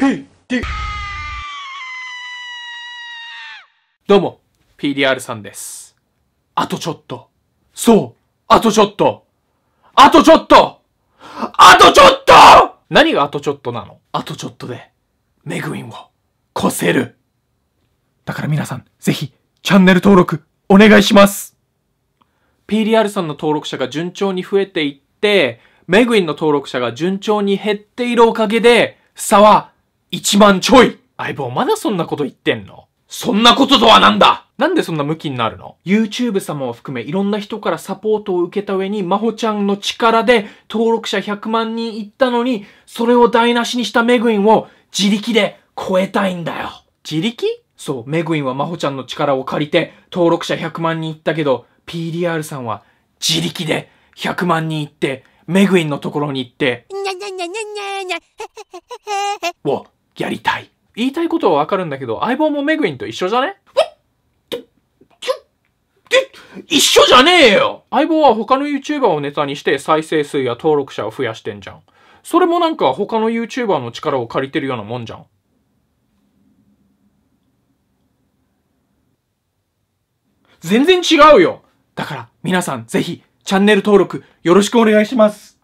PD! どうも、PDR さんです。あとちょっと。そうあとちょっとあとちょっとあとちょっと何があとちょっとなのあとちょっとで、メグウィンを越せる。だから皆さん、ぜひ、チャンネル登録、お願いします !PDR さんの登録者が順調に増えていって、メグウィンの登録者が順調に減っているおかげで、差は一万ちょい相棒まだそんなこと言ってんのそんなこととはなんだなんでそんな向きになるの ?YouTube 様を含めいろんな人からサポートを受けた上に、まほちゃんの力で登録者100万人いったのに、それを台無しにしたメグインを自力で超えたいんだよ。自力そう、メグインはまほちゃんの力を借りて登録者100万人いったけど、PDR さんは自力で100万人いって、メグインのところに行って、にゃにゃにゃにゃにゃにゃ、へ。やりたい。言いたいことはわかるんだけど、相棒もメグインと一緒じゃね一緒じゃねえよ相棒は他の YouTuber をネタにして再生数や登録者を増やしてんじゃん。それもなんか他の YouTuber の力を借りてるようなもんじゃん。全然違うよだから皆さんぜひチャンネル登録よろしくお願いします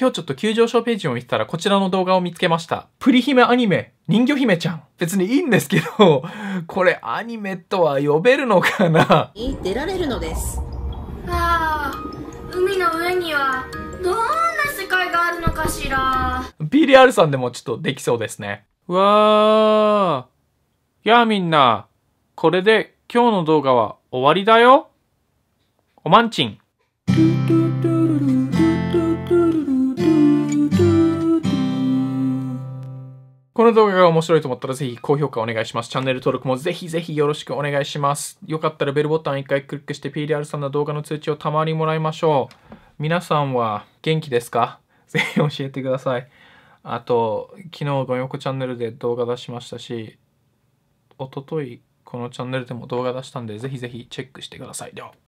今日ちょっと急上昇ページを見てたらこちらの動画を見つけました。プリ姫アニメ、人魚姫ちゃん。別にいいんですけど、これアニメとは呼べるのかな出られるのです。ああ、海の上には、どんな世界があるのかしら。PDR さんでもちょっとできそうですね。うわやあみんな、これで今日の動画は終わりだよ。おまんちん。この動画が面白いと思ったらぜひ高評価お願いします。チャンネル登録もぜひぜひよろしくお願いします。よかったらベルボタン1回クリックして PDR さんの動画の通知をたまにもらいましょう。皆さんは元気ですか ぜひ教えてください。あと、昨日ゴミ横チャンネルで動画出しましたし、おとといこのチャンネルでも動画出したんで、ぜひぜひチェックしてください。では。